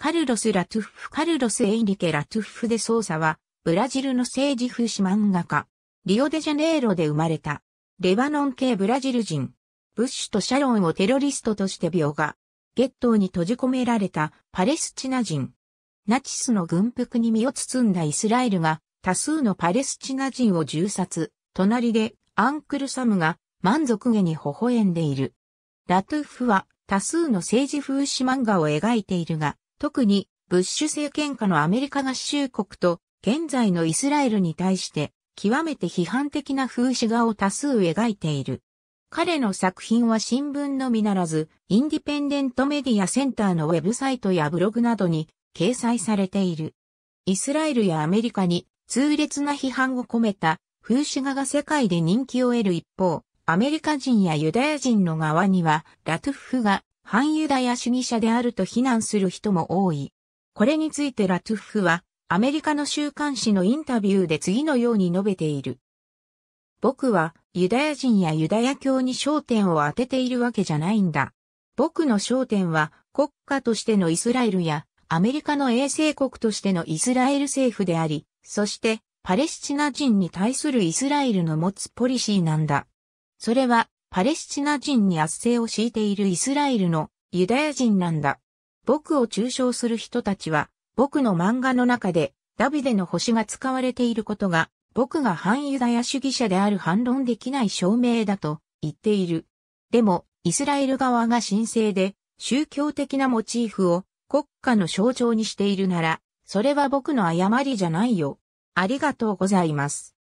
カルロス・ラトゥッフ、カルロス・エイリケ・ラトゥッフ・デ・ソーサは、ブラジルの政治風刺漫画家。リオデジャネイロで生まれた。レバノン系ブラジル人。ブッシュとシャロンをテロリストとして描画。ゲットーに閉じ込められたパレスチナ人。ナチスの軍服に身を包んだイスラエルが多数のパレスチナ人を銃殺。隣でアンクルサムが満足げに微笑んでいる。ラトゥッフは多数の政治風刺漫画を描いているが、特にブッシュ政権下のアメリカ合衆国と現在のイスラエルに対して極めて批判的な風刺画を多数描いている。彼の作品は新聞のみならず、インディペンデントメディアセンターのウェブサイトやブログなどに掲載されている。イスラエルやアメリカに痛烈な批判を込めた風刺画が世界で人気を得る一方、アメリカ人やユダヤ人の側には、ラトゥフが反ユダヤ主義者であると非難する人も多い。これについてラトゥフは、アメリカの週刊誌のインタビューで次のように述べている。僕はユダヤ人やユダヤ教に焦点を当てているわけじゃないんだ。僕の焦点は国家としてのイスラエルやアメリカの衛生国としてのイスラエル政府であり、そしてパレスチナ人に対するイスラエルの持つポリシーなんだ。それはパレスチナ人に圧政を敷いているイスラエルのユダヤ人なんだ。僕を中傷する人たちは、僕の漫画の中でダビデの星が使われていることが、僕が反ユダヤ主義者である反論できない証明だと言っている。でも、イスラエル側が神聖で、宗教的なモチーフを国家の象徴にしているなら、それは僕の誤りじゃないよ。ありがとうございます。